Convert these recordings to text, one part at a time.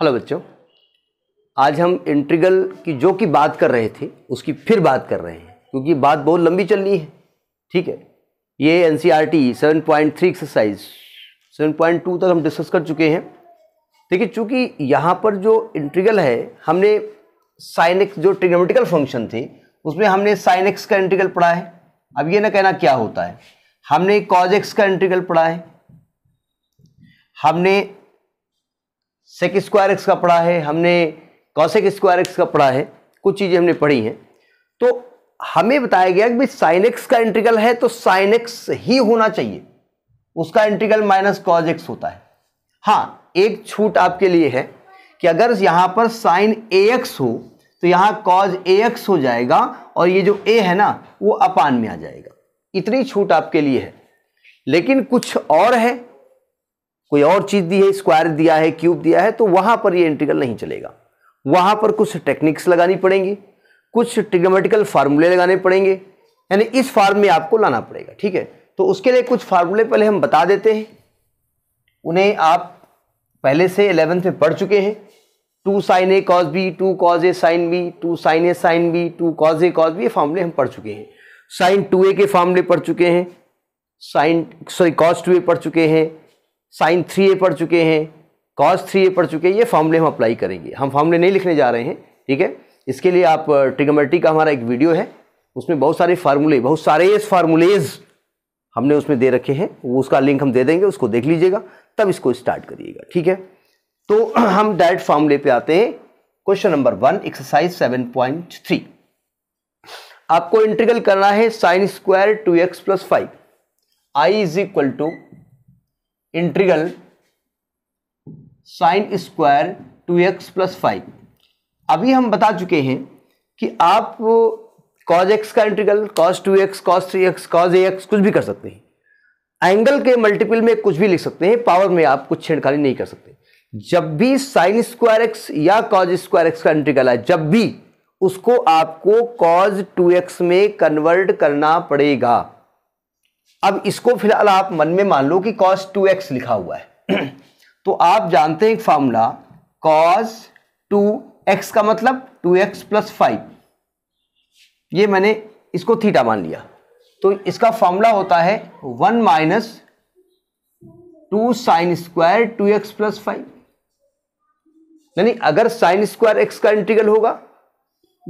hello बच्चों आज हम इंट्रीगल की जो कि बात कर रहे थे उसकी फिर बात कर रहे हैं क्योंकि बात बहुत लंबी चल रही है ठीक है ये N C R T seven point three exercise seven point two तक हम डिस्कस कर चुके हैं देखिए चूँकि यहाँ पर जो इंट्रीगल है हमने साइनिक्स जो ट्रिग्नोमेटिकल फंक्शन थे उसमें हमने साइनिक्स का इंट्रीगल पढ़ा है अब ये ना कहना क्या होता है हमने कॉजेक्स का इंट्रीगल पढ़ा है हमने सेक स्क्वायर एक्स का पढ़ा है हमने कौशिक स्क्वायर एक्स का पढ़ा है कुछ चीज़ें हमने पढ़ी हैं तो हमें बताया गया कि भाई साइन एक्स का इंटीग्रल है तो साइन एक्स ही होना चाहिए उसका इंटीग्रल माइनस कॉज एक्स होता है हाँ एक छूट आपके लिए है कि अगर यहाँ पर साइन ए एक्स हो तो यहाँ कॉज ए एक्स हो जाएगा और ये जो ए है ना वो अपान में आ जाएगा इतनी छूट आपके लिए है लेकिन कुछ और है कोई और चीज़ दी है स्क्वायर दिया है क्यूब दिया है तो वहां पर ये इंटीग्रल नहीं चलेगा वहां पर कुछ टेक्निक्स लगानी पड़ेंगी कुछ ट्रिग्नोमेटिकल फार्मूले लगाने पड़ेंगे यानी इस फार्म में आपको लाना पड़ेगा ठीक है तो उसके लिए कुछ फार्मूले पहले हम बता देते हैं उन्हें आप पहले से एलेवेंथ में पढ़ चुके हैं टू साइन ए कॉज बी टू कॉज ए साइन बी टू साइन ए साइन बी टू कॉज ए कॉज बी ये फार्मूले हम पढ़ चुके हैं साइन टू ए के फार्मूले पढ़ चुके हैं sine sorry cos two A पढ़ चुके हैं साइन थ्री ए पढ़ चुके हैं कॉस थ्री ए पढ़ चुके हैं ये फॉर्मूले हम अप्लाई करेंगे हम फॉर्मूले नहीं लिखने जा रहे हैं ठीक है इसके लिए आप ट्रिगोमेट्री का हमारा एक वीडियो है उसमें बहुत सारे फार्मूले बहुत सारे फार्मूलेज हमने उसमें दे रखे हैं उसका लिंक हम दे देंगे उसको देख लीजिएगा तब इसको स्टार्ट करिएगा ठीक है तो हम डायरेक्ट फार्मूले पे आते हैं question number one exercise seven point three आपको इंटीग्रल करना है sine square two x plus five I is equal to integral sine square two x plus five अभी हम बता चुके हैं कि आप कॉज एक्स का integral cos two x cos three x cos ए एक्स कुछ भी कर सकते हैं एंगल के मल्टीपल में कुछ भी लिख सकते हैं पावर में आप कुछ छेड़खानी नहीं कर सकते जब भी साइन स्क्वायर एक्स या कॉज स्क्वायर एक्स का इंट्रीगल आए जब भी उसको आपको कॉज टू एक्स में कन्वर्ट करना पड़ेगा अब इसको फिलहाल आप मन में मान लो कि कॉस टू एक्स लिखा हुआ है तो आप जानते हैं एक कॉस टू एक्स का मतलब टू एक्स प्लस फाइव ये मैंने इसको थीटा मान लिया तो इसका फॉर्मूला होता है one minus two sine square two x plus five यानी अगर साइन स्क्वायर एक्स का इंटीग्रल होगा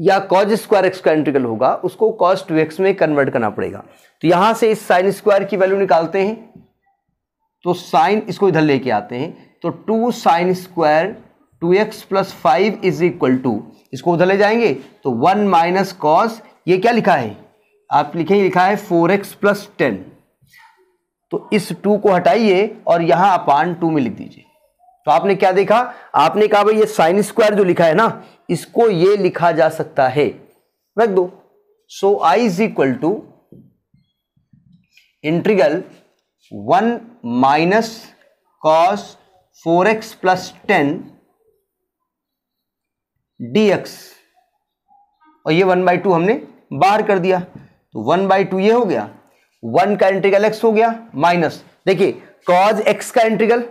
या कॉज स्क्वायर एक्स का इंटीग्रल होगा उसको कॉस टू एक्स में कन्वर्ट करना पड़ेगा तो यहां से इस साइन स्क्वायर की वैल्यू निकालते हैं तो साइन इसको इधर लेके आते हैं तो two sine square two x plus five is equal to इसको उधर ले जाएंगे तो वन माइनस कॉस ये क्या लिखा है आप लिखेंगे लिखा है फोर एक्स प्लस टेन तो इस टू को हटाइए और यहाँ अपान टू में लिख दीजिए तो आपने क्या देखा आपने कहा भाई ये साइन स्क्वायर जो लिखा है ना इसको ये लिखा जा सकता है रख दो so I is equal to integral one minus cos four x plus ten D x और ये वन बाई टू हमने बाहर कर दिया तो वन बाई टू ये हो गया वन का इंट्रीगल एक्स हो गया माइनस देखिए कॉज एक्स का इंट्रीगल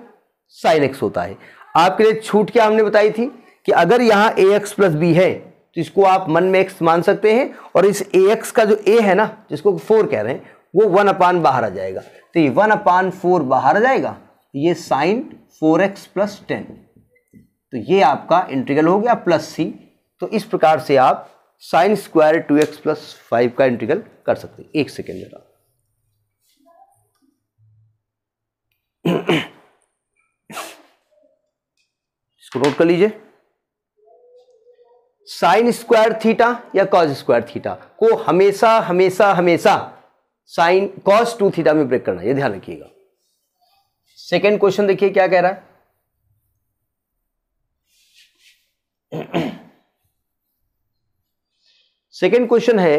साइन एक्स होता है आपके लिए छूट क्या हमने बताई थी कि अगर यहाँ ए एक्स प्लस बी है तो इसको आप मन में एक्स मान सकते हैं और इस ए एक्स का जो ए है ना जिसको फोर कह रहे हैं वो वन अपान बाहर आ जाएगा तो ये वन अपान फोर बाहर आ जाएगा ये sine four x plus ten तो ये आपका इंटीग्रल हो गया प्लस सी तो इस प्रकार से आप sine square two x plus five का इंटीग्रल कर सकते हैं एक सेकेंड जरा इसको नोट कर लीजिए साइन स्क्वायर थीटा या कॉज स्क्वायर थीटा को हमेशा हमेशा हमेशा साइन कॉस टू थीटा में ब्रेक करना ये ध्यान रखिएगा सेकेंड क्वेश्चन देखिए क्या कह रहा है सेकेंड क्वेश्चन है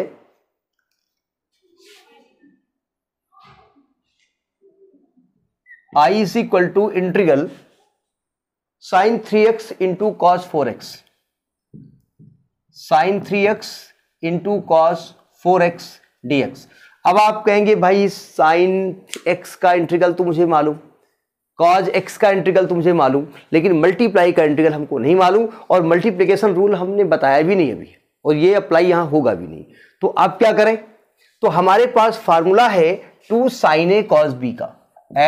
I is equal to integral sine three X into cos four X sine three X into cos four x D x अब आप कहेंगे भाई साइन एक्स का इंट्रीगल तो मुझे मालूम कॉज एक्स का इंटीग्रल तो मुझे मालूम लेकिन मल्टीप्लाई का इंटीग्रल हमको नहीं मालूम और मल्टीप्लिकेशन रूल हमने बताया भी नहीं अभी और ये अप्लाई यहाँ होगा भी नहीं तो आप क्या करें तो हमारे पास फार्मूला है टू साइन ए कॉज बी का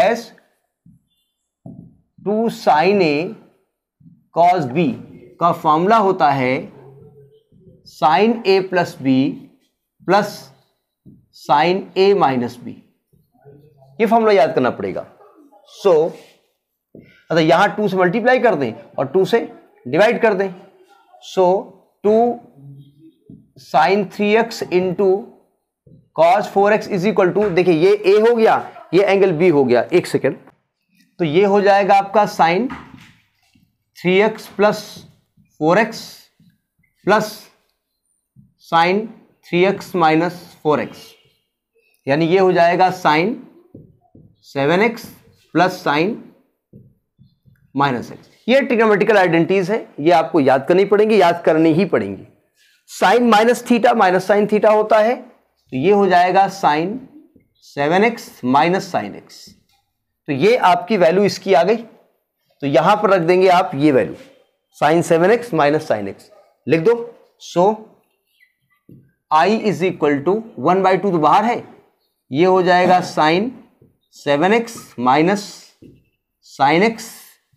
एस two sine A cos B का फॉर्मूला होता है साइन ए प्लस बी प्लस साइन ए माइनस बी ये फॉर्मूला याद करना पड़ेगा सो so, अच्छा यहां टू से मल्टीप्लाई कर दें और टू से डिवाइड कर दें so two sine three X into cos four X is equal to देखिए ये ए हो गया ये एंगल बी हो गया एक सेकेंड तो ये हो जाएगा आपका sine three x plus four x plus sine three X minus four X यानी ये हो जाएगा sine seven X plus sine minus X ये ट्रिग्नोमेटिकल आइडेंटिटीज है ये आपको याद करनी पड़ेंगी याद करनी ही पड़ेंगी sine minus theta minus sine theta होता है तो ये हो जाएगा sine seven X minus sine x तो ये आपकी वैल्यू इसकी आ गई तो यहां पर रख देंगे आप ये value sine seven X minus sine X लिख दो so I is equal to one by two तो बाहर है ये हो जाएगा sine seven X minus sine X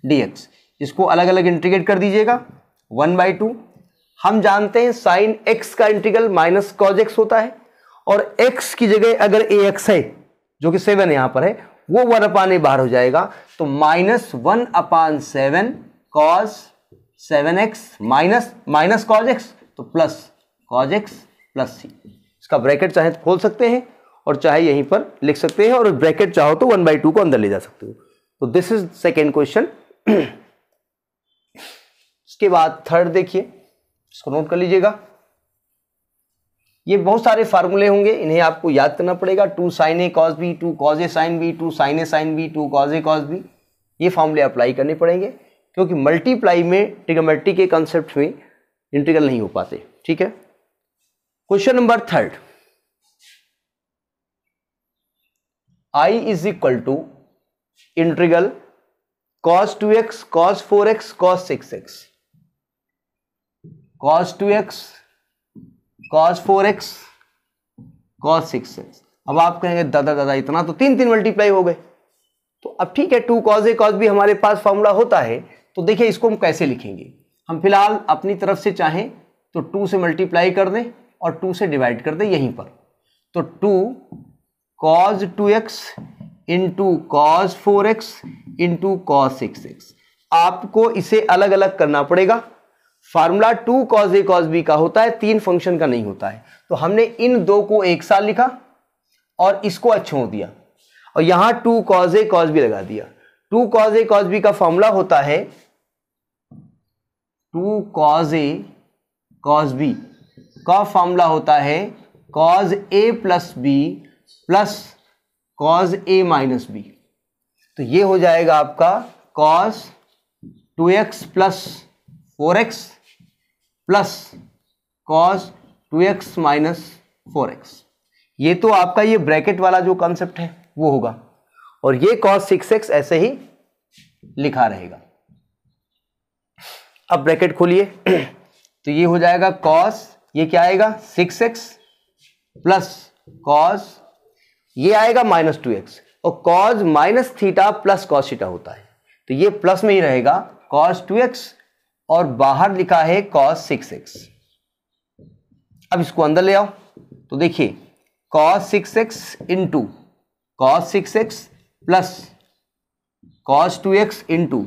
D x इसको अलग अलग इंटीग्रेट कर दीजिएगा वन बाई टू हम जानते हैं साइन एक्स का इंटीग्रल माइनस कॉज एक्स होता है और एक्स की जगह अगर ए एक्स है जो कि सेवन यहां पर है वो वन अपान ए बाहर हो जाएगा तो minus one upon seven cos seven X minus minus cos X तो plus cos X plus C इसका ब्रैकेट चाहे तो खोल सकते हैं और चाहे यहीं पर लिख सकते हैं और ब्रैकेट चाहो तो वन बाई टू को अंदर ले जा सकते हो तो दिस इज सेकेंड क्वेश्चन इसके बाद थर्ड देखिए इसको नोट कर लीजिएगा ये बहुत सारे फार्मूले होंगे इन्हें आपको याद करना पड़ेगा टू साइन ए कॉज बी टू कॉज ए साइन बी टू साइन ए साइन बी टू कॉज ए कॉज बी ये फार्मूले अप्लाई करने पड़ेंगे क्योंकि मल्टीप्लाई में ट्रिगोमेट्री के कॉन्सेप्ट में इंटीग्रल नहीं हो पाते ठीक है question number third I is equal to integral cos two X cos four X cos six X cos two X cos four X cos six x अब आप कहेंगे दादा दादा इतना तो तीन तीन मल्टीप्लाई हो गए तो अब ठीक है टू कॉज ए कॉज भी हमारे पास फॉर्मूला होता है तो देखिए इसको हम कैसे लिखेंगे हम फिलहाल अपनी तरफ से चाहें तो टू से मल्टीप्लाई कर दें और टू से डिवाइड कर दें यहीं पर तो two cos two X into cos four X into cos six X आपको इसे अलग अलग करना पड़ेगा फार्मूला टू कॉज ए कॉज बी का होता है तीन फंक्शन का नहीं होता है तो हमने इन दो को एक साथ लिखा और इसको अच्छों दिया और यहां टू कॉज ए कॉज बी लगा दिया टू कॉज ए कॉज बी का फॉर्मूला होता है टू कॉज ए कॉज बी का फॉर्मूला होता है कॉज ए प्लस बी प्लस कॉज ए माइनस बी तो ये हो जाएगा आपका cos two x plus four x plus cos two x minus four X ये तो आपका ये ब्रैकेट वाला जो कॉन्सेप्ट है वो होगा और ये कॉस सिक्स एक्स ऐसे ही लिखा रहेगा अब ब्रैकेट खोलिए तो ये हो जाएगा कॉस ये क्या आएगा सिक्स एक्स प्लस कॉस ये आएगा माइनस टू एक्स और cos minus theta plus cos theta होता है तो ये प्लस में ही रहेगा कॉस टू एक्स और बाहर लिखा है कॉस सिक्स एक्स अब इसको अंदर ले आओ तो देखिए cos six X into cos six x plus cos two X into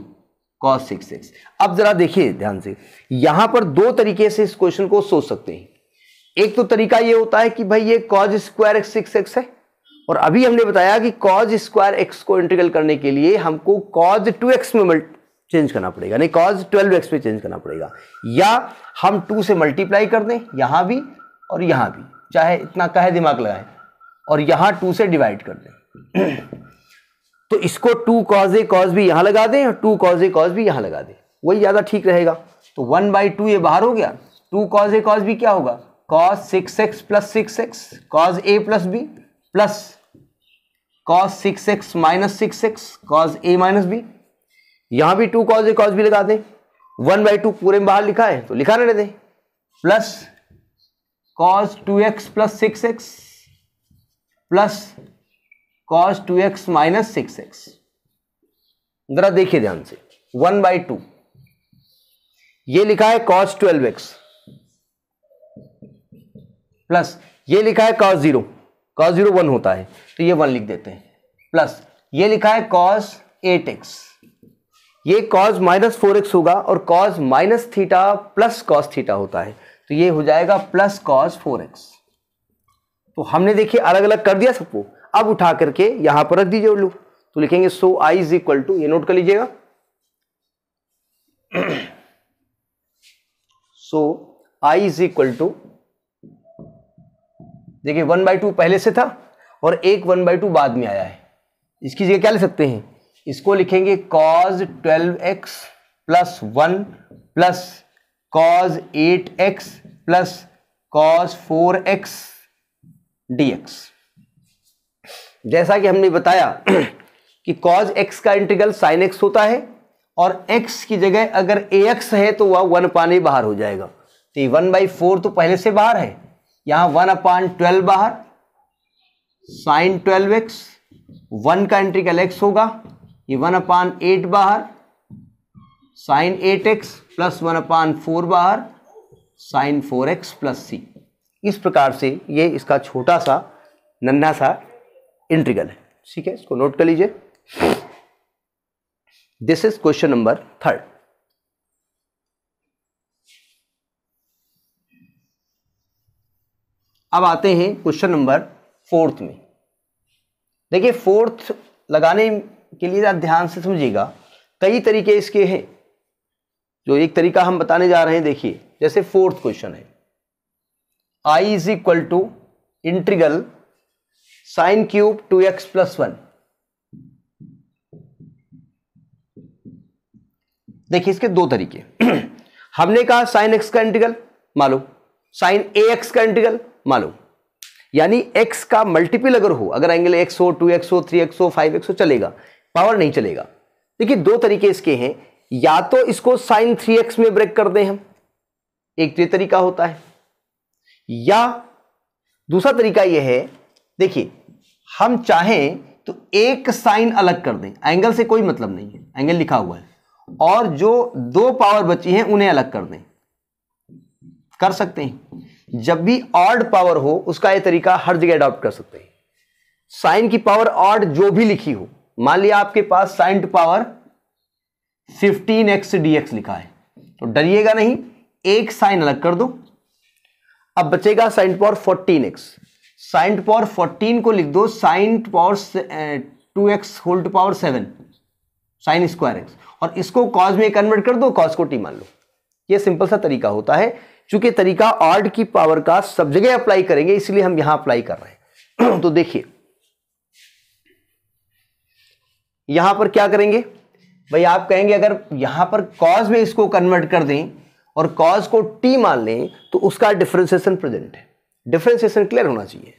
cos six x अब जरा देखिए ध्यान से यहां पर दो तरीके से इस क्वेश्चन को सोच सकते हैं एक तो तरीका यह होता है कि भाई ये cos square X six X है और अभी हमने बताया कि कॉज स्क्वायर एक्स को इंटीग्रल करने के लिए हमको कॉज टू एक्स में चेंज करना पड़ेगा यानी कॉज ट्वेल्व एक्स पे चेंज करना पड़ेगा या हम टू से मल्टीप्लाई कर दें यहाँ भी और यहाँ भी चाहे इतना कहे दिमाग लगाए और यहाँ टू से डिवाइड कर दें तो इसको टू कॉज ए कॉज भी यहाँ लगा दें और टू कॉज ए कॉज भी यहाँ लगा दें वही ज़्यादा ठीक रहेगा तो वन बाई टू ये बाहर हो गया टू कॉज ए कॉज भी क्या होगा cos six x plus six X cos ए plus B plus cos six X minus six X cos ए माइनस बी यहां भी टू कॉज ए कॉज भी लगा दें वन बाई टू पूरे में बाहर लिखा है तो लिखा रहने दें plus cos two x plus six x plus cos two x minus six X जरा देखिए ध्यान से वन बाई टू ये लिखा है कॉज ट्वेल्व एक्स प्लस ये लिखा है cos zero cos zero one होता है तो ये वन लिख देते हैं प्लस ये लिखा है कॉज एट एक्स ये कॉज माइनस फोर एक्स होगा और cos minus theta plus cos theta होता है तो ये हो जाएगा प्लस कॉज फोर एक्स तो हमने देखिए अलग अलग कर दिया सबको अब उठा करके यहां पर रख दीजिए उल्लू तो लिखेंगे so I is equal to ये नोट कर लीजिएगा so I is equal to देखिए वन बाई टू पहले से था और एक वन बाई टू बाद में आया है इसकी जगह क्या ले सकते हैं इसको लिखेंगे cos twelve X plus one plus cos eight x plus cos four x D X जैसा कि हमने बताया कि कॉज एक्स का इंटीग्रल साइन एक्स होता है और एक्स की जगह अगर ए एक्स है तो वह वन पानी बाहर हो जाएगा तो ये वन बाई फोर तो पहले से बाहर है यहां वन अपान ट्वेल्व बाहर साइन ट्वेल्व एक्स वन का इंटीग्रल एक्स होगा ये वन अपान एट बाहर sine eight x plus one upon four बाहर sine four x plus C इस प्रकार से ये इसका छोटा सा नन्हा सा इंट्रीगल है ठीक है इसको नोट कर लीजिए this is question number third अब आते हैं क्वेश्चन नंबर फोर्थ में देखिए फोर्थ लगाने के लिए ध्यान से समझिएगा कई तरीके इसके हैं जो एक तरीका हम बताने जा रहे हैं देखिए जैसे फोर्थ क्वेश्चन है I is equal to integral sine cube two x plus one देखिए इसके दो तरीके हमने कहा साइन एक्स का इंटीगल मालूम साइन ए एक्स का इंटीगल मालूम यानी एक्स का मल्टीपल अगर हो अगर एंगल एक्स हो टू एक्स हो थ्री एक्स हो फाइव एक्स हो चलेगा पावर नहीं चलेगा देखिए दो तरीके इसके हैं या तो इसको साइन थ्री एक्स में ब्रेक कर दें हम एक तो ये तरीका होता है या दूसरा तरीका यह है देखिए हम चाहें तो एक साइन अलग कर दें एंगल से कोई मतलब नहीं है एंगल लिखा हुआ है और जो दो पावर बची हैं उन्हें अलग कर दें कर सकते हैं जब भी ऑड पावर हो उसका यह तरीका हर जगह अडॉप्ट कर सकते हैं साइन की पावर ऑड जो भी लिखी हो मान लिया आपके पास sine to power fifteen X D X लिखा है तो डरिएगा नहीं एक साइन अलग कर दो अब बचेगा sine to power fourteen X sine to power fourteen को लिख दो sine to power two X whole to power seven sine square X और इसको कॉज में कन्वर्ट कर दो कॉज को टी मान लो ये सिंपल सा तरीका होता है चूंकि तरीका आर्ट की पावर का सब जगह अप्लाई करेंगे इसलिए हम यहां अप्लाई कर रहे हैं तो देखिए यहां पर क्या करेंगे भाई आप कहेंगे अगर यहां पर कॉज में इसको कन्वर्ट कर दें और कॉज को टी मान लें तो उसका डिफ्रेंसिएशन प्रेजेंट है डिफ्रेंसिएशन क्लियर होना चाहिए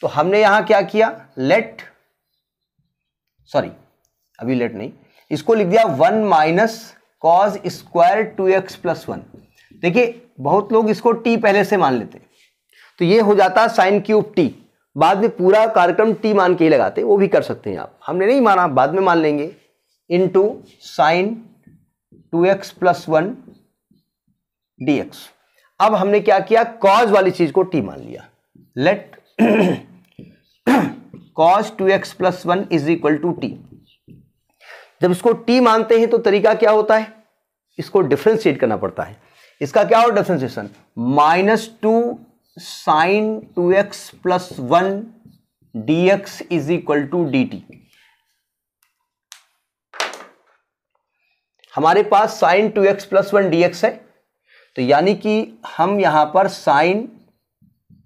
तो हमने यहां क्या किया लेट सॉरी अभी लेट नहीं इसको लिख दिया one minus cos square two x plus one देखिए बहुत लोग इसको टी पहले से मान लेते हैं तो ये हो जाता साइन क्यूब टी बाद में पूरा कार्यक्रम टी मान के ही लगाते वो भी कर सकते हैं आप हमने नहीं माना बाद में मान लेंगे into sine two x plus one D x अब हमने क्या किया कॉज वाली चीज को टी मान लिया let cos two x plus one is equal to T जब इसको टी मानते हैं तो तरीका क्या होता है इसको डिफ्रेंशिएट करना पड़ता है इसका क्या हो differentiation minus two sine two x plus one D x is equal to D T हमारे पास sine two x plus one D X है तो यानी कि हम यहां पर sine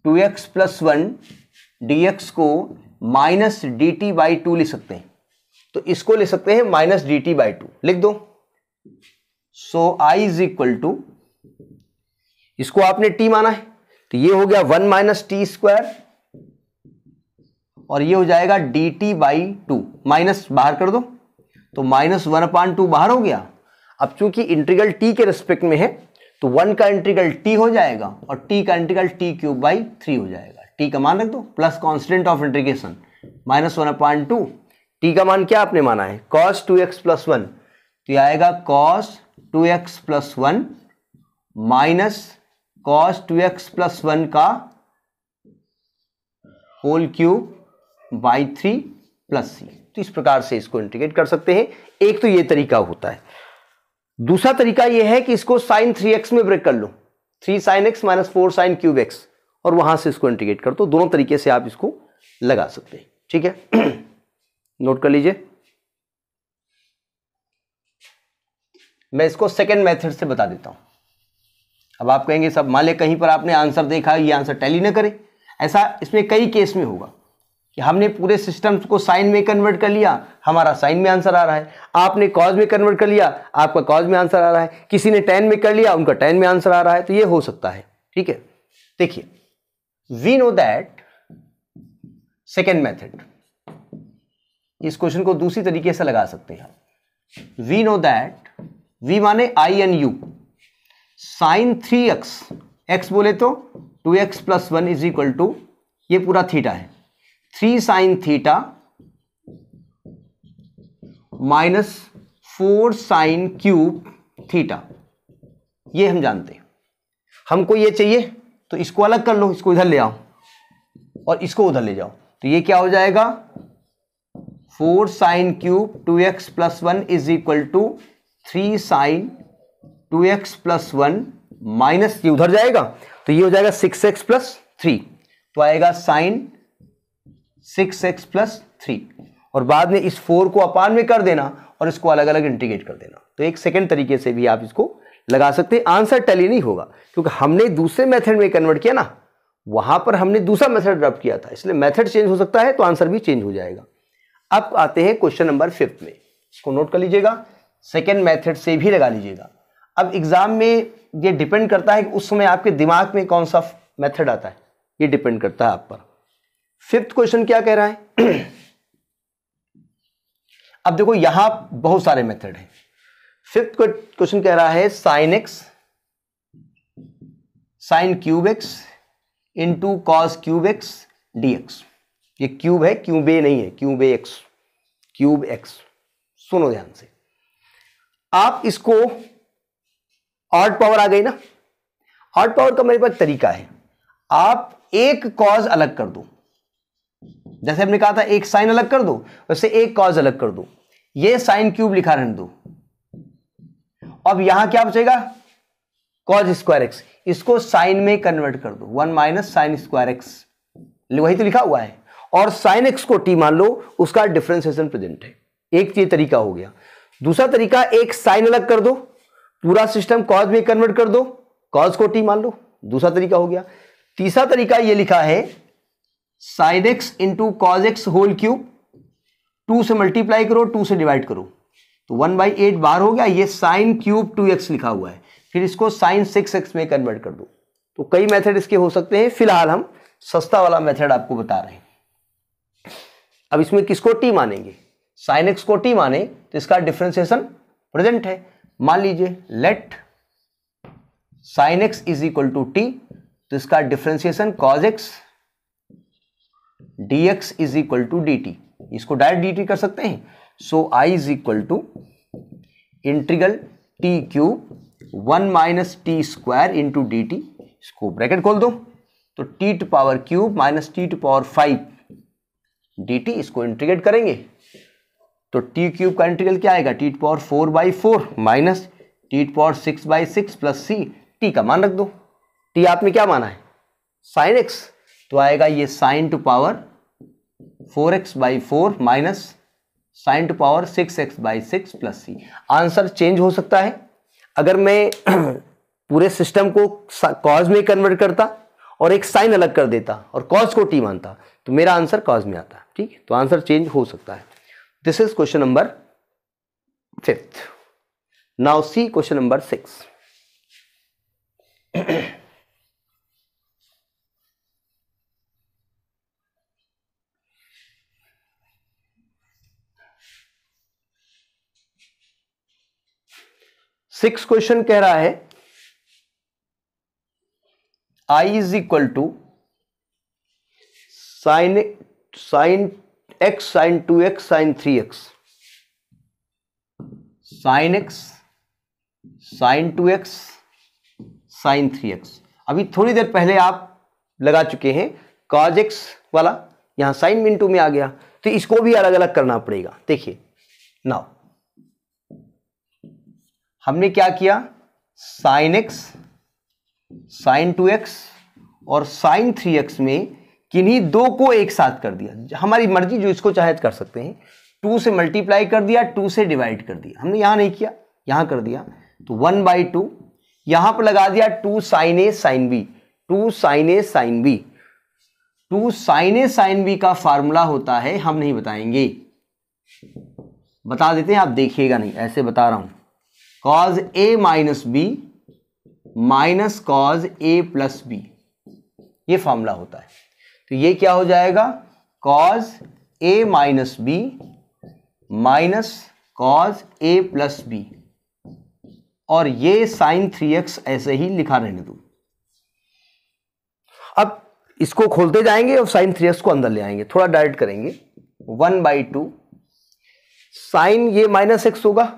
two x plus one D X को minus D T by two लिख सकते हैं तो इसको ले सकते हैं minus D T by two लिख दो so I is equal to इसको आपने टी माना है तो ये हो गया वन माइनस टी स्क्वायर और ये हो जाएगा D T by two minus बाहर कर दो तो माइनस वन अपॉन टू बाहर हो गया अब चूंकि इंटीग्रल टी के रिस्पेक्ट में है तो वन का इंटीग्रल टी हो जाएगा और टी का integral T cube by three हो जाएगा टी का मान रख दो plus constant of integration minus one upon two T का मान क्या आपने माना है cos two x plus one तो आएगा cos two x plus one minus cos two x plus one का whole cube by three plus सी तो इस प्रकार से इसको इंटीग्रेट कर सकते हैं एक तो ये तरीका होता है दूसरा तरीका ये है कि इसको साइन थ्री एक्स में ब्रेक कर लो three sine x minus four sine cube x और वहां से इसको इंटीग्रेट कर दो तो दोनों तरीके से आप इसको लगा सकते हैं ठीक है नोट कर लीजिए मैं इसको सेकेंड मेथड से बता देता हूं अब आप कहेंगे सब मान ले कहीं पर आपने आंसर देखा ये आंसर टैली ना करे ऐसा इसमें कई केस में होगा कि हमने पूरे सिस्टम को साइन में कन्वर्ट कर लिया हमारा साइन में आंसर आ रहा है आपने कॉज में कन्वर्ट कर लिया आपका कॉज में आंसर आ रहा है किसी ने टेन में कर लिया उनका टेन में आंसर आ रहा है तो ये हो सकता है ठीक है देखिए we know that second method इस क्वेश्चन को दूसरी तरीके से लगा सकते हैं वी नो दैट वी माने I n u sine three x x बोले तो two x plus one is equal to ये पूरा थीटा है three sine theta minus four sine cube theta ये हम जानते हैं हमको ये चाहिए तो इसको अलग कर लो इसको इधर ले आओ और इसको उधर ले जाओ तो ये क्या हो जाएगा four sine cube two x plus one is equal to three sine two x plus one minus ये उधर जाएगा तो ये हो जाएगा सिक्स एक्स प्लस थ्री तो आएगा sine six x plus three और बाद में इस फोर को अपान में कर देना और इसको अलग अलग इंटीग्रेट कर देना तो एक सेकेंड तरीके से भी आप इसको लगा सकते हैं आंसर टैली नहीं होगा क्योंकि हमने दूसरे मेथड में कन्वर्ट किया ना वहां पर हमने दूसरा मेथड ड्रॉप किया था इसलिए मेथड चेंज हो सकता है तो आंसर भी चेंज हो जाएगा अब आते हैं क्वेश्चन नंबर फिफ्थ में इसको नोट कर लीजिएगा सेकेंड मेथड से भी लगा लीजिएगा अब एग्ज़ाम में ये डिपेंड करता है कि उस समय आपके दिमाग में कौन सा मेथड आता है ये डिपेंड करता है आप पर फिफ्थ क्वेश्चन क्या कह रहा है अब देखो यहां बहुत सारे मेथड हैं फिफ्थ क्वेश्चन कह रहा है sine x sine cube x into cos cube x D x ये क्यूब है क्यूब ए नहीं है cube a x cube x सुनो ध्यान से आप इसको ऑड पावर आ गई ना ऑड पावर का मेरे पास तरीका है आप एक कॉज अलग कर दो जैसे हमने कहा था एक साइन अलग कर दो वैसे एक कॉज अलग कर दो ये साइन क्यूब लिखा रहने दो अब यहां क्या बचेगा कॉज स्क्वायर एक्स इसको साइन में कन्वर्ट कर दो one minus sine square x वही तो लिखा हुआ है और साइन एक्स को टी मान लो उसका डिफ्रेंसिएशन प्रेजेंट है एक तो तरीका हो गया दूसरा तरीका एक साइन अलग कर दो पूरा सिस्टम कॉज में कन्वर्ट कर दो कॉज को टी मान लो दूसरा तरीका हो गया तीसरा तरीका ये लिखा है sine x into cos x whole cube two से मल्टीप्लाई करो टू से डिवाइड करो तो वन बाई एट बार हो गया ये साइन क्यूब टू एक्स लिखा हुआ है फिर इसको साइन सिक्स एक्स में कन्वर्ट कर दो तो कई मेथड इसके हो सकते हैं फिलहाल हम सस्ता वाला मेथड आपको बता रहे हैं अब इसमें किसको टी मानेंगे साइन एक्स को टी माने तो इसका डिफ्रेंसिएशन प्रेजेंट है मान लीजिए let sine x is equal to t तो इसका differentiation cos x D x is equal to D t इसको डायरेक्ट डी टी कर सकते हैं so I is equal to integral t cube one minus t square into d t इसको bracket खोल दो तो t to power cube minus t to power five d t इसको integrate करेंगे तो टी क्यूब का इंटीग्रल क्या आएगा t power four by four minus t power six by six plus c t का मान रख दो टी आपने क्या माना है साइन एक्स तो आएगा ये sine to power four x by four minus sine to power six x by six plus c answer change हो सकता है अगर मैं पूरे सिस्टम को कॉज में कन्वर्ट करता और एक साइन अलग कर देता और कॉज को टी मानता तो मेरा आंसर कॉज में आता ठीक है तो आंसर चेंज हो सकता है this is question number fifth now see question number six six question कह रहा है I is equal to sine sine x sine two x sine three x sine x sine two x sine three x अभी थोड़ी देर पहले आप लगा चुके हैं कॉज एक्स वाला यहां साइन मिन में आ गया तो इसको भी अलग अलग करना पड़ेगा देखिए नाउ हमने क्या किया sine x sine two x और साइन थ्री एक्स में किन्हीं दो को एक साथ कर दिया हमारी मर्जी जो इसको चाहे कर सकते हैं टू से मल्टीप्लाई कर दिया टू से डिवाइड कर दिया हमने यहां नहीं किया यहां कर दिया तो वन बाई टू यहां पर लगा दिया टू साइन ए साइन बी टू साइन ए साइन बी टू साइन ए साइन बी का फार्मूला होता है हम नहीं बताएंगे बता देते हैं आप देखिएगा नहीं ऐसे बता रहा हूं कॉज ए माइनस बी माइनस कॉज ए प्लस बी ये फार्मूला होता है तो ये क्या हो जाएगा कॉज ए माइनस बी माइनस कॉज ए प्लस बी और ये साइन थ्री एक्स ऐसे ही लिखा रहने दो अब इसको खोलते जाएंगे और साइन थ्री एक्स को अंदर ले आएंगे थोड़ा डायरेक्ट करेंगे वन बाई टू साइन ये माइनस एक्स होगा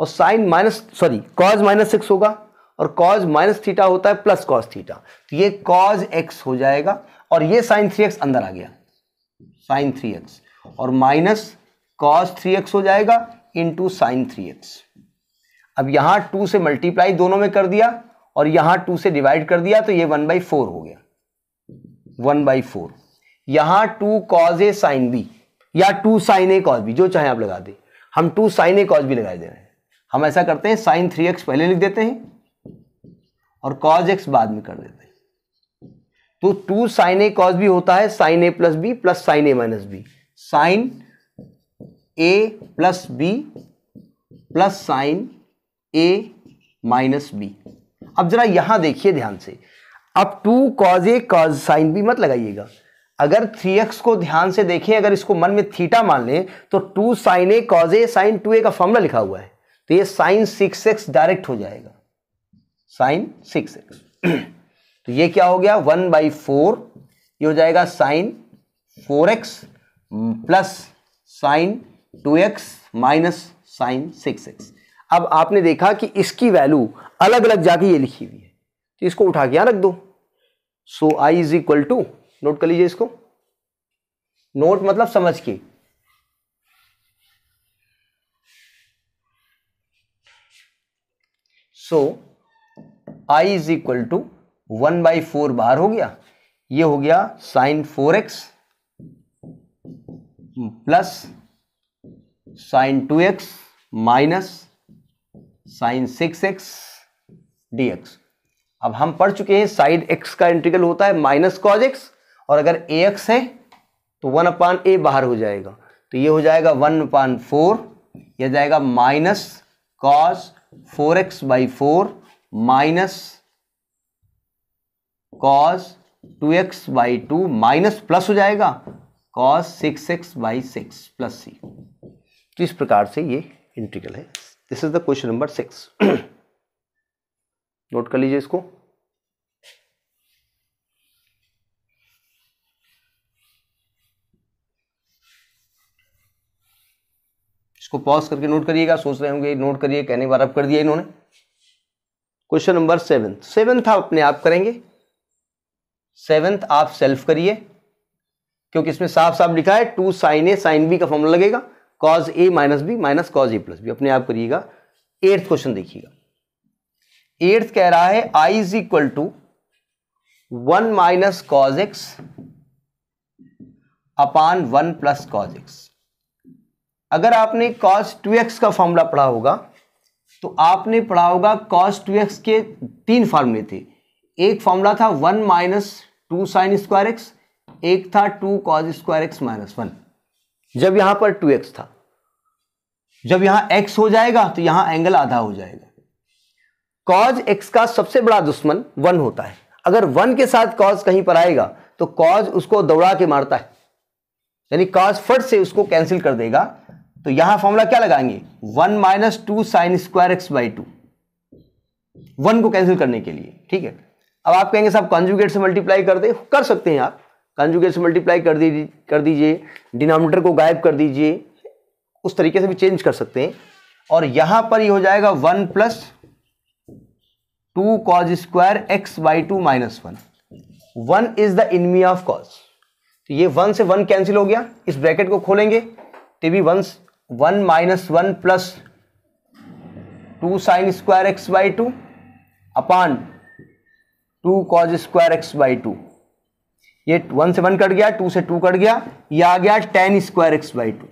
और sine minus sorry cos minus x होगा और कॉज माइनस थीटा होता है प्लस कॉज थीटा तो ये कॉज एक्स हो जाएगा और ये साइन थ्री एक्स अंदर आ गया साइन थ्री एक्स और माइनस कॉस थ्री एक्स हो जाएगा इंटू साइन थ्री एक्स अब यहां टू से मल्टीप्लाई दोनों में कर दिया और यहां टू से डिवाइड कर दिया तो ये वन बाई फोर हो गया वन बाई फोर यहां टू कॉज ए साइन बी या टू साइन ए कॉज बी जो चाहे आप लगा दें हम टू साइन ए कॉज बी लगाए दे रहे हैं हम ऐसा करते हैं साइन थ्री एक्स पहले लिख देते हैं और कॉज एक्स बाद में कर देते हैं तो टू साइन ए कॉस भी होता है साइन ए प्लस बी प्लस साइन ए माइनस बी साइन ए प्लस बी प्लस साइन ए माइनस बी अब जरा यहां देखिए ध्यान से अब टू कॉज ए कॉज साइन बी मत लगाइएगा अगर थ्री एक्स को ध्यान से देखें अगर इसको मन में थीटा मान लें तो two sine A cos A sine two a का फॉर्मूला लिखा हुआ है तो ये साइन सिक्स एक्स डायरेक्ट हो जाएगा साइन सिक्स एक्स तो ये क्या हो गया वन बाई फोर ये हो जाएगा sine four x hmm, plus sine two x minus sine six x अब आपने देखा कि इसकी वैल्यू अलग अलग जाके ये लिखी हुई है तो इसको उठा के यहां रख दो so I is equal to note कर लीजिए इसको नोट मतलब समझ के so I is equal to one by four बाहर हो गया ये हो गया sine four x plus sine two x minus sine six x D x अब हम पढ़ चुके हैं साइड एक्स का इंटीग्रल होता है माइनस कॉज एक्स और अगर ए एक्स है तो वन अपान ए बाहर हो जाएगा तो ये हो जाएगा वन अपान फोर यह जाएगा minus cos four x by four minus cos two x by two minus plus हो जाएगा cos six x by six plus सी तो इस प्रकार से ये इंटीग्रल है this is the question number six note कर लीजिए इसको इसको पॉज करके नोट करिएगा सोच रहे होंगे नोट करिए कहने बार अब कर दिया इन्होंने क्वेश्चन नंबर सेवन सेवन था अपने आप करेंगे सेवेंथ आप सेल्फ करिए क्योंकि इसमें साफ साफ लिखा है टू साइन ए साइन बी का फॉर्मूला लगेगा कॉज ए माइनस बी माइनस कॉज ए प्लस बी अपने आप करिएगा एट्थ क्वेश्चन देखिएगा एट्थ कह रहा है I is equal to one minus cos x upon one plus cos x अगर आपने कॉज टू एक्स का फॉर्मूला पढ़ा होगा तो आपने पढ़ा होगा कॉज टू एक्स के तीन फॉर्मूले थे एक फॉर्मूला था one minus two sine square x एक था two cos square x minus one जब यहां पर टू एक्स था जब यहां एक्स हो जाएगा तो यहां एंगल आधा हो जाएगा कॉज एक्स का सबसे बड़ा दुश्मन वन होता है अगर वन के साथ कॉज कहीं पर आएगा तो कॉज उसको दौड़ा के मारता है यानी कॉज फट से उसको कैंसिल कर देगा तो यहां फॉर्मूला क्या लगाएंगे one minus two sine square x by two one को कैंसिल करने के लिए ठीक है अब आप कहेंगे साहब कॉन्जुगेट से मल्टीप्लाई कर दे कर सकते हैं आप कॉन्जुगेट से मल्टीप्लाई कर दी कर दीजिए डिनोमिनेटर को गायब कर दीजिए उस तरीके से भी चेंज कर सकते हैं और यहां पर ये यह हो जाएगा one plus two cos square x by two minus one one is the enemy of cos तो ये वन से वन कैंसिल हो गया इस ब्रैकेट को खोलेंगे तो भी one one minus one plus two sine square x by two upon two cos square x by two ये वन से वन कट गया टू से टू कट गया ये आ गया tan square x by two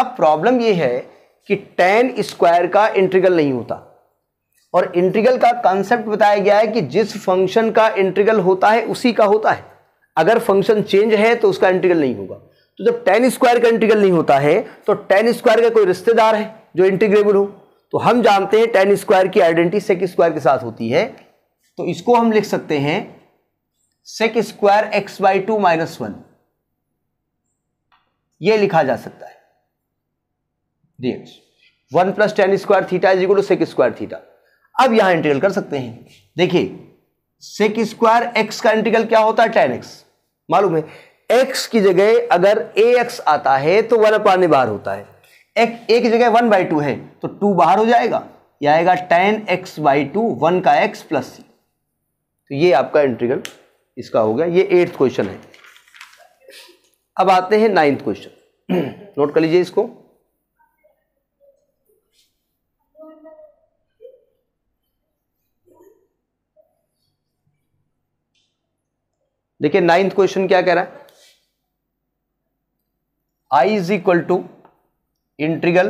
अब प्रॉब्लम ये है कि टेन स्क्वायर का इंटीग्रल नहीं होता और इंटीग्रल का कॉन्सेप्ट बताया गया है कि जिस फंक्शन का इंटीग्रल होता है उसी का होता है अगर फंक्शन चेंज है तो उसका इंटीग्रल नहीं होगा तो जब टेन स्क्वायर का इंटीग्रल नहीं होता है तो टेन स्क्वायर का कोई रिश्तेदार है जो इंटीग्रेबल हो तो हम जानते हैं टेन स्क्वायर की आइडेंटिटी सेक स्क्वायर के साथ होती है तो इसको हम लिख सकते हैं sec square x by two minus one ये लिखा जा सकता है one plus tan square theta is equal to sec square theta अब यहां इंटीग्रल कर सकते हैं देखिए सेक स्क्वायर एक्स का इंटीग्रल क्या होता है टेन एक्स मालूम है एक्स की जगह अगर ए एक्स आता है तो वन अपान बार होता है एक एक जगह वन बाई टू है तो टू बाहर हो जाएगा यह आएगा tan x by two one का एक्स प्लस सी तो ये आपका इंटीग्रल इसका हो गया ये एट्थ क्वेश्चन है अब आते हैं नाइन्थ क्वेश्चन नोट कर लीजिए इसको देखिए नाइन्थ क्वेश्चन क्या कह रहा है I is equal to integral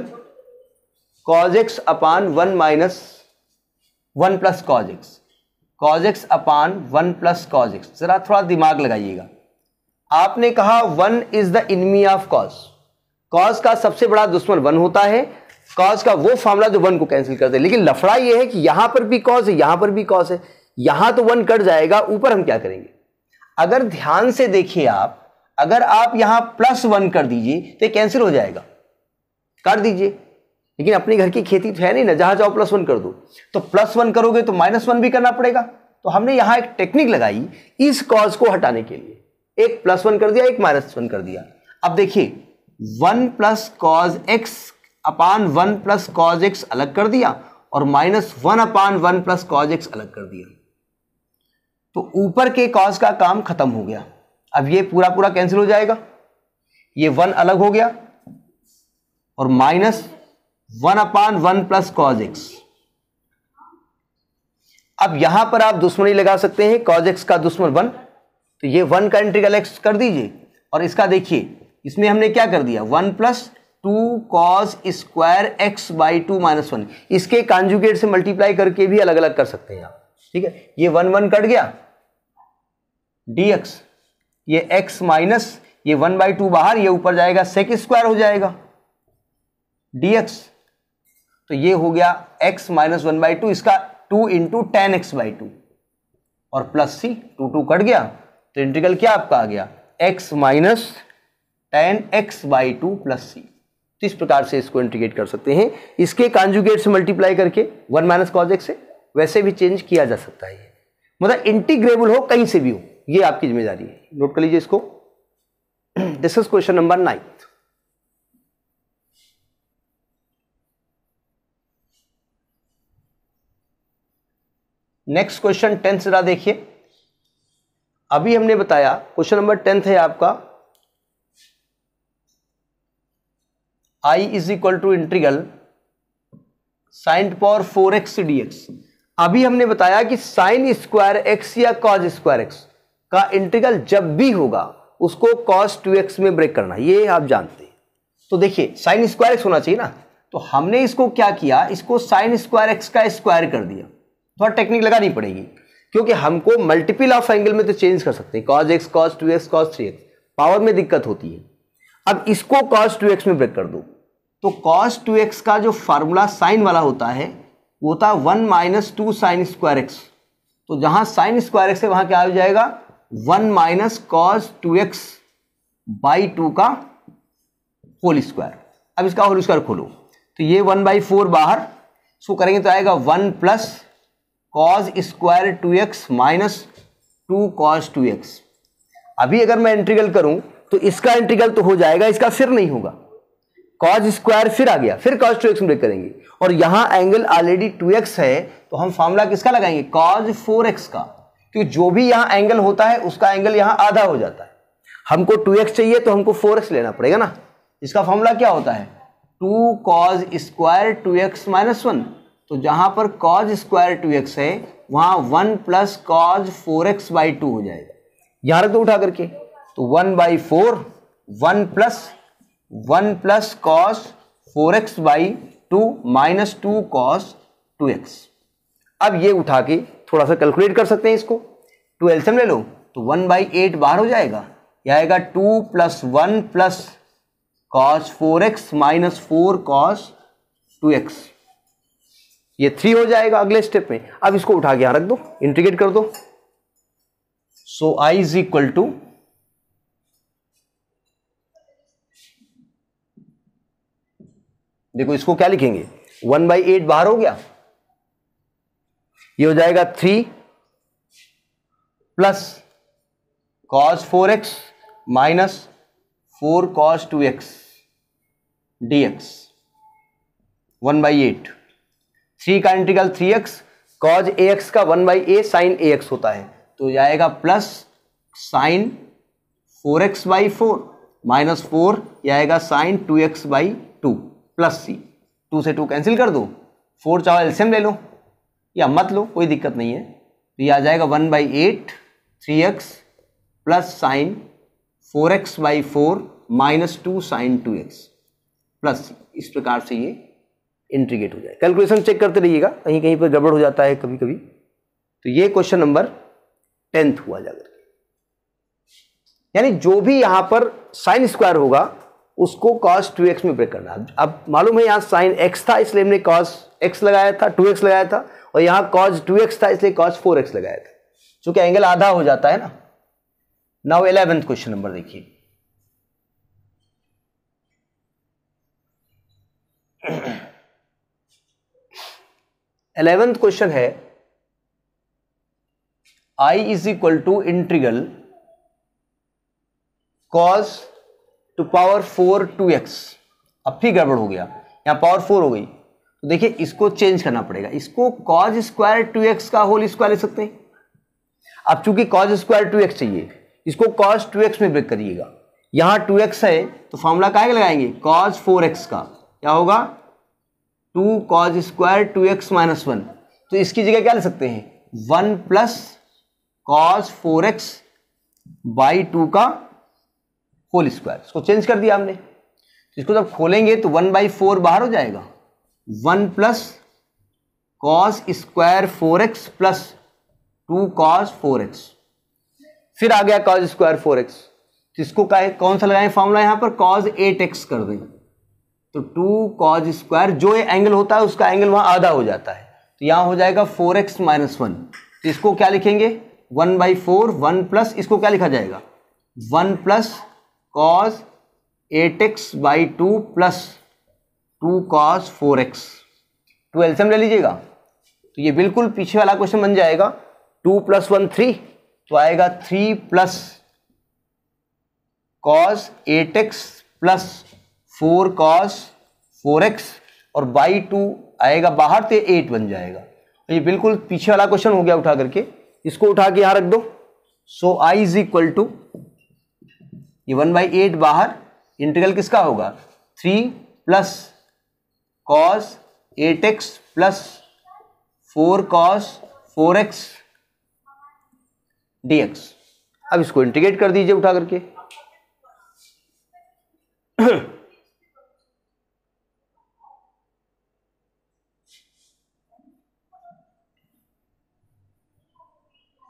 cos x upon one minus one plus cos x cos x upon one plus cos x जरा थोड़ा दिमाग लगाइएगा आपने कहा one is the enemy of cos cos का सबसे बड़ा दुश्मन वन होता है कॉज का वो फॉर्मूला जो वन को कैंसिल करते हैं लेकिन लफड़ा ये है कि यहां पर भी कॉज है यहां पर भी कॉज है यहां तो वन कट जाएगा ऊपर हम क्या करेंगे अगर ध्यान से देखिए आप अगर आप यहां प्लस वन कर दीजिए तो कैंसिल हो जाएगा काट दीजिए लेकिन अपने घर की खेती तो है नहीं ना जहाँ जाओ प्लस वन कर दो तो प्लस वन करोगे तो माइनस वन भी करना पड़ेगा तो हमने यहाँ एक टेक्निक लगाई इस कॉज को हटाने के लिए एक प्लस वन कर दिया एक माइनस वन कर दिया अब देखिए one plus cos x upon one plus cos x अलग कर दिया और minus one upon one plus cos x अलग कर दिया तो ऊपर के कॉज का काम खत्म हो गया अब ये पूरा पूरा कैंसिल हो जाएगा ये वन अलग हो गया और minus one upon one plus cos x अब यहां पर आप दुश्मनी लगा सकते हैं कॉज एक्स का दुश्मन वन तो ये वन का इंटीग्रल एक्स कर दीजिए और इसका देखिए इसमें हमने क्या कर दिया one plus two cos square x by two minus one इसके कांजुगेट से मल्टीप्लाई करके भी अलग अलग कर सकते हैं आप ठीक है ये वन वन कट गया डी एक्स ये एक्स माइनस ये वन बाई टू बाहर ये ऊपर जाएगा सेक स्क्वायर हो जाएगा dx तो ये हो गया x minus one by two इसका two into tan x by two और plus c two two cut गया तो इंटीग्रल क्या आपका आ गया x minus tan x by two plus सी तो इस प्रकार से इसको इंटीग्रेट कर सकते हैं इसके कॉन्जुगेट से मल्टीप्लाई करके वन माइनस कॉज एक्स से वैसे भी चेंज किया जा सकता है ये मतलब इंटीग्रेबल हो कहीं से भी हो ये आपकी जिम्मेदारी है नोट कर लीजिए इसको this is question number ninth next question tenth जरा देखिए अभी हमने बताया क्वेश्चन नंबर टेंथ है आपका I is equal to integral sine power four x D x अभी हमने बताया कि साइन स्क्वायर एक्स या कॉज स्क्वायर एक्स का इंटीग्रल जब भी होगा उसको कॉज टू एक्स में ब्रेक करना ये आप जानते हैं तो देखिए साइन स्क्वायर एक्स होना चाहिए ना तो हमने इसको क्या किया इसको साइन स्क्वायर एक्स का स्क्वायर कर दिया थोड़ा टेक्निक लगानी पड़ेगी क्योंकि हमको मल्टीपल ऑफ एंगल में तो चेंज कर सकते हैं cos x cos two x cos three x power में दिक्कत होती है अब इसको कॉज टू एक्स में ब्रेक कर दो तो कॉज टू एक्स का जो फार्मूला साइन वाला होता है वो था one minus two sine square x तो जहां साइन स्क्वायर एक्स है वहां क्या हो जाएगा one minus cos two x by two का होल स्क्वायर अब इसका होल स्क्वायर खोलो तो ये वन बाई फोर बाहर इसको करेंगे तो आएगा one plus cos square two x minus two cos two x अभी अगर मैं इंटीग्रल करूं तो इसका इंटीग्रल तो हो जाएगा इसका फिर नहीं होगा कॉज स्क्वायर फिर आ गया फिर कॉज टू एक्स ब्रेक करेंगे और यहां एंगल ऑलरेडी टू एक्स है तो हम फॉर्मूला किसका लगाएंगे कॉज फोर एक्स का क्योंकि जो भी यहां एंगल होता है उसका एंगल यहां आधा हो जाता है हमको टू एक्स चाहिए तो हमको फोर एक्स लेना पड़ेगा ना इसका फॉर्मूला क्या होता है two cos square two x minus one तो जहाँ पर कॉज स्क्वायर टू एक्स है वहाँ one plus cos four x by two हो जाएगा यहां रख दो उठा करके तो one by four one plus one plus cos four x by two minus two cos two x अब ये उठा के थोड़ा सा कैलकुलेट कर सकते हैं इसको टू एल्सियम ले लो तो वन बाई एट बाहर हो जाएगा यह आएगा two plus one plus cos four x minus four cos two x ये थ्री हो जाएगा अगले स्टेप में अब इसको उठा के यहां रख दो इंटीग्रेट कर दो so I is equal to देखो इसको क्या लिखेंगे वन बाई एट बाहर हो गया ये हो जाएगा three plus cos four x minus four cos two x D x one by eight three का इंटीग्रल थ्री एक्स कॉज ए एक्स का one by a sine A x होता है तो जाएगा plus sine four x by four minus four यह आएगा sine two x by two plus c two से two cancel कर दो फोर चाहो एल्सियम ले लो या मत लो कोई दिक्कत नहीं है तो ये आ जाएगा one by eight three x plus sine four x by four minus two sine two x plus इस प्रकार से ये इंट्रीगेट हो जाए कैलकुलेशन चेक करते रहिएगा कहीं कहीं पर गड़बड़ हो जाता है कभी कभी तो ये क्वेश्चन नंबर टेंथ हुआ जाकर यानी जो भी यहां पर साइन स्क्वायर होगा उसको कॉस टू एक्स में ब्रेक करना अब मालूम है यहां साइन एक्स था इसलिए हमने कॉस एक्स लगाया था टू एक्स लगाया था और यहां कॉस टू एक्स था इसलिए कॉस फोर एक्स लगाया था चूंकि एंगल आधा हो जाता है ना नाउ इलेवेंथ क्वेश्चन नंबर देखिए एलेवेंथ क्वेश्चन है I is equal to integral cos to power four two x अब फिर गड़बड़ हो गया यहां पावर फोर हो गई तो देखिए इसको चेंज करना पड़ेगा इसको कॉज स्क्वायर टू एक्स का होल स्क्वायर ले सकते हैं अब चूंकि कॉज स्क्वायर टू एक्स चाहिए इसको कॉज टू एक्स में ब्रेक करिएगा यहां टू एक्स है तो फॉर्मूला का लगाएंगे कॉज फोर एक्स का क्या होगा two cos square two x minus one तो इसकी जगह क्या ले सकते हैं one plus cos four x by two का होल स्क्वायर इसको चेंज कर दिया हमने तो इसको जब खोलेंगे तो वन बाई फोर बाहर हो जाएगा one plus cos square four x plus two cos four x फिर आ गया कॉज स्क्वायर फोर एक्स तो इसको कौन सा लगाए फॉर्मूला यहां पर कॉज एट एक्स कर दें तो टू कॉज स्क्वायर जो ये एंगल होता है उसका एंगल वहां आधा हो जाता है तो यहां हो जाएगा फोर एक्स माइनस वन तो इसको क्या लिखेंगे one by four one plus इसको क्या लिखा जाएगा one plus cos eight x by two plus two cos four x two LCM ले लीजिएगा तो ये बिल्कुल पीछे वाला क्वेश्चन बन जाएगा टू प्लस वन थ्री तो आएगा three plus cos eight x plus four cos four x और बाई टू आएगा बाहर तो एट बन जाएगा ये बिल्कुल पीछे वाला क्वेश्चन हो गया उठा करके इसको उठा के यहाँ रख दो so I is equal to ये वन बाई एट बाहर इंटीग्रल किसका होगा three plus cos eight x plus four cos four x D x अब इसको इंटीग्रेट कर दीजिए उठा करके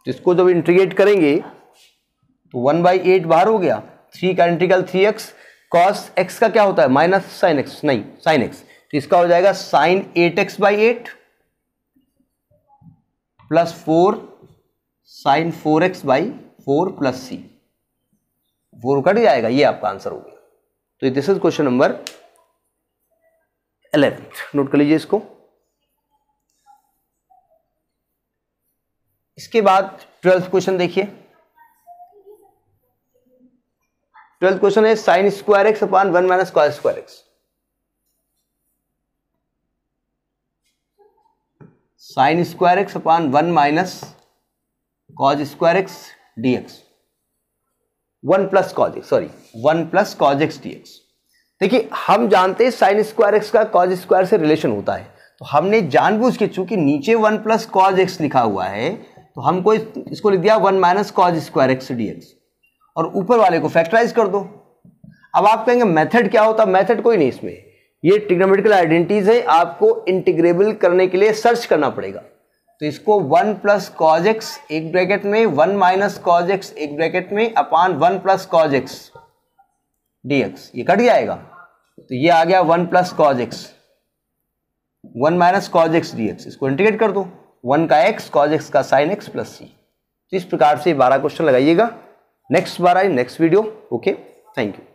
इसको जब इंटीग्रेट करेंगे तो वन बाई एट बाहर हो गया थ्री का integral three x cos x का क्या होता है माइनस साइन एक्स नहीं साइन एक्स तो इसका हो जाएगा sine eight x by eight plus four sine four x by four plus c four cut जाएगा ये आपका आंसर हो गया तो this is question number eleventh note कर लीजिए इसको इसके बाद ट्वेल्थ क्वेश्चन देखिए ट्वेल्थ क्वेश्चन है sine square x upon one minus cos square x sine square x upon one minus cos square x D x one plus cos x sorry one plus cos x D x देखिए हम जानते हैं sine square x का cos square से relation होता है तो हमने जानबूझ के चूंकि नीचे वन प्लस कॉज एक्स लिखा हुआ है तो हमको इस, इसको लिख दिया one minus cos square x D x और ऊपर वाले को फैक्टराइज कर दो अब आप कहेंगे मेथड क्या होता मेथड कोई नहीं इसमें ये ट्रिग्नोमेट्रिकल आइडेंटिटीज है आपको इंटीग्रेबल करने के लिए सर्च करना पड़ेगा तो इसको वन प्लस कॉज एक्स एक ब्रैकेट में वन माइनस कॉज एक्स एक ब्रैकेट में upon one plus cos x D x ये कट जाएगा तो ये आ गया one plus cos x one minus cos x D x इसको इंटीग्रेट कर दो वन का एक्स कॉज एक्स का साइन एक्स प्लस सी तो इस प्रकार से बारह क्वेश्चन लगाइएगा नेक्स्ट बार आई next video okay thank you